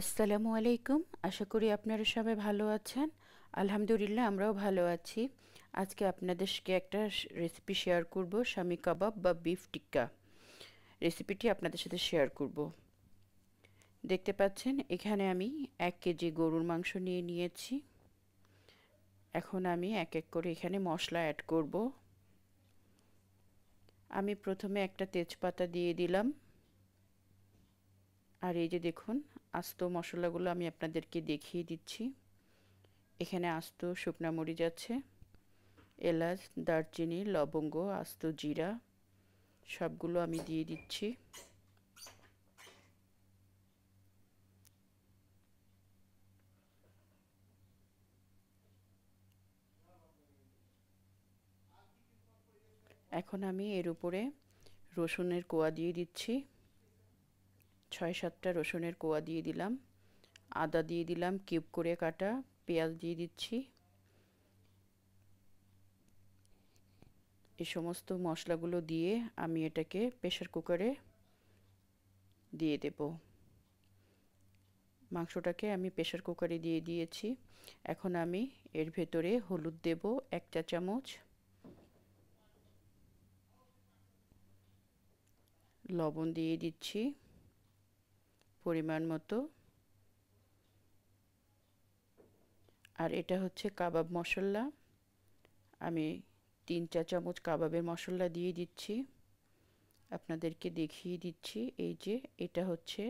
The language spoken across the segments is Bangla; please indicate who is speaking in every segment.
Speaker 1: আসসালামু আলাইকুম আশা করি আপনারা সবাই ভালো আছেন আলহামদুলিল্লাহ আমরাও ভালো আছি আজকে আপনাদেরকে একটা রেসিপি শেয়ার করব স্বামী কাবাব বা বিফ টিক্কা রেসিপিটি আপনাদের সাথে শেয়ার করব দেখতে পাচ্ছেন এখানে আমি এক কেজি গরুর মাংস নিয়ে নিয়েছি এখন আমি এক এক করে এখানে মশলা অ্যাড করব আমি প্রথমে একটা তেজপাতা দিয়ে দিলাম আর এই যে দেখুন আস্ত মশলাগুলো আমি আপনাদেরকে দেখিয়ে দিচ্ছি এখানে আস্ত শুকনা মরিচ আছে এলাচ দারচিনি লবঙ্গ আস্ত জিরা সবগুলো আমি দিয়ে দিচ্ছি এখন আমি এর উপরে রসুনের কোয়া দিয়ে দিচ্ছি ছয় সাতটা রসুনের কোয়া দিয়ে দিলাম আদা দিয়ে দিলাম কিউব করে কাটা পেঁয়াজ দিয়ে দিচ্ছি এই সমস্ত মশলাগুলো দিয়ে আমি এটাকে প্রেশার কুকারে দিয়ে দেব মাংসটাকে আমি প্রেশার কুকারে দিয়ে দিয়েছি এখন আমি এর ভেতরে হলুদ দেব এক চা চামচ লবণ দিয়ে দিচ্ছি পরিমাণ মতো আর এটা হচ্ছে কাবাব মশলা আমি তিন চা চামচ কাবাবের মশলা দিয়ে দিচ্ছি আপনাদেরকে দেখিয়ে দিচ্ছি এই যে এটা হচ্ছে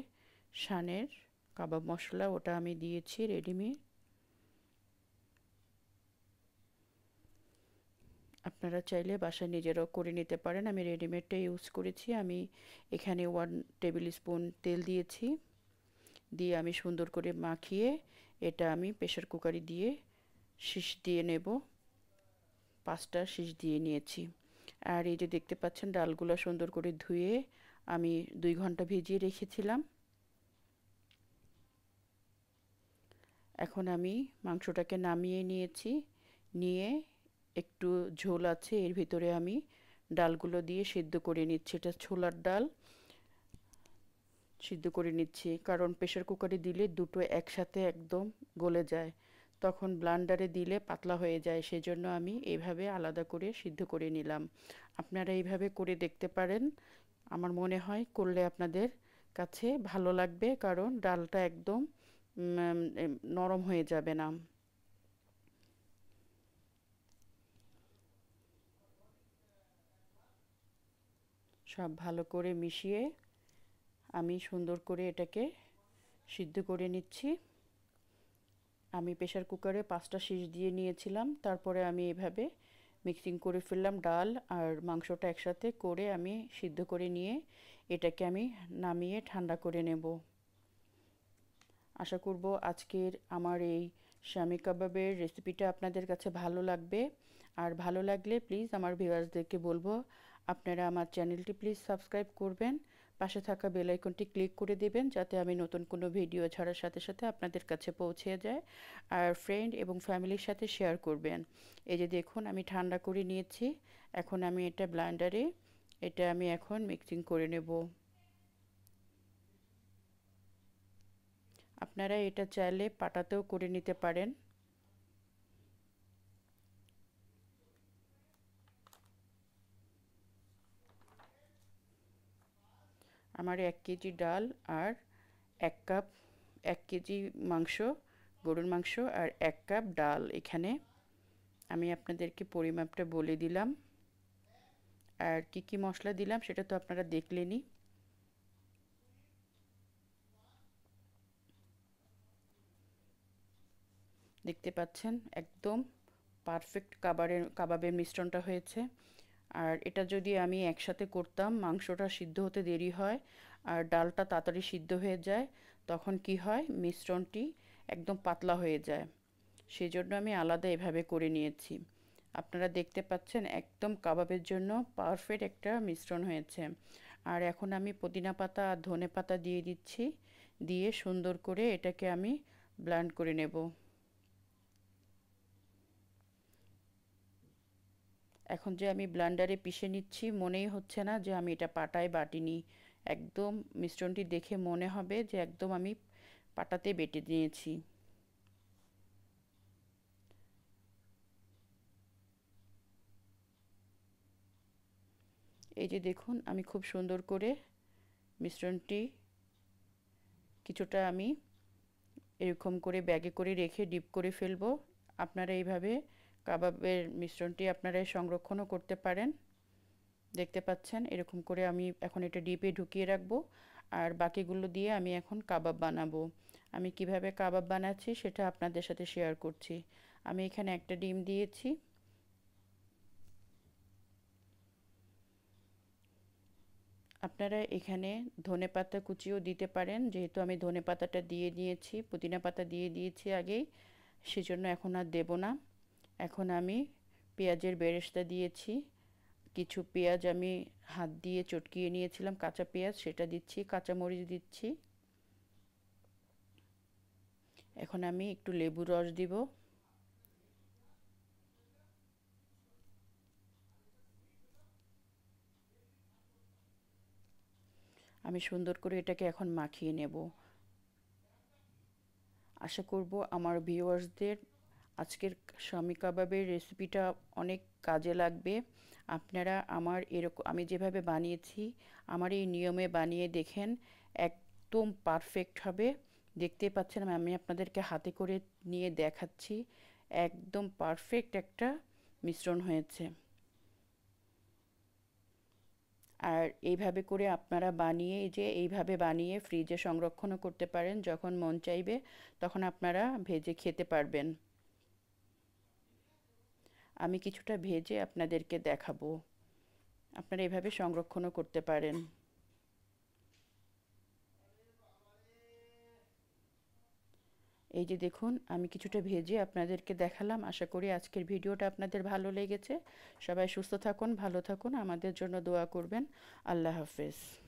Speaker 1: শানের কাবাব মশলা ওটা আমি দিয়েছি রেডিমেড আপনারা চাইলে বাসায় নিজেরাও করে নিতে পারেন আমি রেডিমেডটা ইউজ করেছি আমি এখানে ওয়ান টেবিল স্পুন তেল দিয়েছি দিয়ে আমি সুন্দর করে মাখিয়ে এটা আমি প্রেশার কুকারে দিয়ে শীষ দিয়ে নেব পাঁচটা শীষ দিয়ে নিয়েছি আর এই যে দেখতে পাচ্ছেন ডালগুলো সুন্দর করে ধুয়ে আমি দুই ঘন্টা ভিজিয়ে রেখেছিলাম এখন আমি মাংসটাকে নামিয়ে নিয়েছি নিয়ে একটু ঝোল আছে এর ভিতরে আমি ডালগুলো দিয়ে সিদ্ধ করে নিচ্ছি এটা ছোলার ডাল সিদ্ধ করে নিচ্ছি কারণ প্রেশার কুকারে দিলে দুটো একসাথে একদম গলে যায় তখন ব্লান্ডারে দিলে পাতলা হয়ে যায় সেজন্য আমি এভাবে আলাদা করে সিদ্ধ করে নিলাম আপনারা এইভাবে করে দেখতে পারেন আমার মনে হয় করলে আপনাদের কাছে ভালো লাগবে কারণ ডালটা একদম নরম হয়ে যাবে না সব ভালো করে মিশিয়ে আমি সুন্দর করে এটাকে সিদ্ধ করে নিচ্ছি আমি প্রেশার কুকারে পাঁচটা শীষ দিয়ে নিয়েছিলাম তারপরে আমি এভাবে মিক্সিং করে ফেললাম ডাল আর মাংসটা একসাথে করে আমি সিদ্ধ করে নিয়ে এটাকে আমি নামিয়ে ঠান্ডা করে নেব আশা করব আজকের আমার এই স্বামী কাবাবের রেসিপিটা আপনাদের কাছে ভালো লাগবে আর ভালো লাগলে প্লিজ আমার ভিউয়ার্সদেরকে বলবো আপনারা আমার চ্যানেলটি প্লিজ সাবস্ক্রাইব করবেন পাশে থাকা বেল আইকনটি ক্লিক করে দিবেন যাতে আমি নতুন কোনো ভিডিও ছাড়ার সাথে সাথে আপনাদের কাছে পৌঁছে যায় আর ফ্রেন্ড এবং ফ্যামিলির সাথে শেয়ার করবেন এই যে দেখুন আমি ঠান্ডা করে নিয়েছি এখন আমি এটা ব্লান্ডারে এটা আমি এখন মিক্সিং করে নেব আপনারা এটা চাইলে পাটাতেও করে নিতে পারেন আমার এক কেজি ডাল আর এক কাপ এক কেজি মাংস গরুর মাংস আর এক কাপ ডাল এখানে আমি আপনাদেরকে পরিমাপটা বলে দিলাম আর কি কি মশলা দিলাম সেটা তো আপনারা দেখলেনই দেখতে পাচ্ছেন একদম পারফেক্ট কাবারের কাবাবের মিশ্রণটা হয়েছে আর এটা যদি আমি একসাথে করতাম মাংসটা সিদ্ধ হতে দেরি হয় আর ডালটা তাড়াতাড়ি সিদ্ধ হয়ে যায় তখন কি হয় মিশ্রণটি একদম পাতলা হয়ে যায় সেই জন্য আমি আলাদা এভাবে করে নিয়েছি আপনারা দেখতে পাচ্ছেন একদম কাবাবের জন্য পারফেক্ট একটা মিশ্রণ হয়েছে আর এখন আমি পুদিনা পাতা আর ধনে পাতা দিয়ে দিচ্ছি দিয়ে সুন্দর করে এটাকে আমি ব্লান্ড করে নেব এখন যে আমি ব্লান্ডারে পিষে নিচ্ছি মনেই হচ্ছে না যে আমি এটা পাটায় বাটিনি একদম মিশ্রণটি দেখে মনে হবে যে একদম আমি পাটাতে বেটে নিয়েছি এই যে দেখুন আমি খুব সুন্দর করে মিশ্রণটি কিছুটা আমি এরকম করে ব্যাগে করে রেখে ডিপ করে ফেলবো আপনারা এইভাবে কাবাবের মিশ্রণটি আপনারা সংরক্ষণও করতে পারেন দেখতে পাচ্ছেন এরকম করে আমি এখন এটা ডিপে ঢুকিয়ে রাখবো আর বাকিগুলো দিয়ে আমি এখন কাবাব বানাবো আমি কিভাবে কাবাব বানাচ্ছি সেটা আপনাদের সাথে শেয়ার করছি আমি এখানে একটা ডিম দিয়েছি আপনারা এখানে ধনে পাতা কুচিও দিতে পারেন যেহেতু আমি ধনে পাতাটা দিয়ে দিয়েছি পুদিনা পাতা দিয়ে দিয়েছি আগেই সেজন্য এখন আর দেবো না এখন আমি পেঁয়াজের বেরেস্তা দিয়েছি কিছু পেঁয়াজ আমি হাত দিয়ে চটকিয়ে নিয়েছিলাম কাঁচা পেঁয়াজ সেটা দিচ্ছি কাঁচামরিচ দিচ্ছি এখন আমি একটু লেবু রস দিব আমি সুন্দর করে এটাকে এখন মাখিয়ে নেব আশা করব আমার ভিউয়ার্সদের আজকের স্বামী কাবাবের রেসিপিটা অনেক কাজে লাগবে আপনারা আমার এরকম আমি যেভাবে বানিয়েছি আমার এই নিয়মে বানিয়ে দেখেন একদম পারফেক্ট হবে দেখতে পাচ্ছেন আমি আপনাদেরকে হাতে করে নিয়ে দেখাচ্ছি একদম পারফেক্ট একটা মিশ্রণ হয়েছে আর এইভাবে করে আপনারা বানিয়ে যে এইভাবে বানিয়ে ফ্রিজে সংরক্ষণও করতে পারেন যখন মন চাইবে তখন আপনারা ভেজে খেতে পারবেন আমি কিছুটা ভেজে আপনাদেরকে দেখাবো আপনারা এভাবে সংরক্ষণও করতে পারেন এই যে দেখুন আমি কিছুটা ভেজে আপনাদেরকে দেখালাম আশা করি আজকের ভিডিওটা আপনাদের ভালো লেগেছে সবাই সুস্থ থাকুন ভালো থাকুন আমাদের জন্য দোয়া করবেন আল্লাহ হাফেজ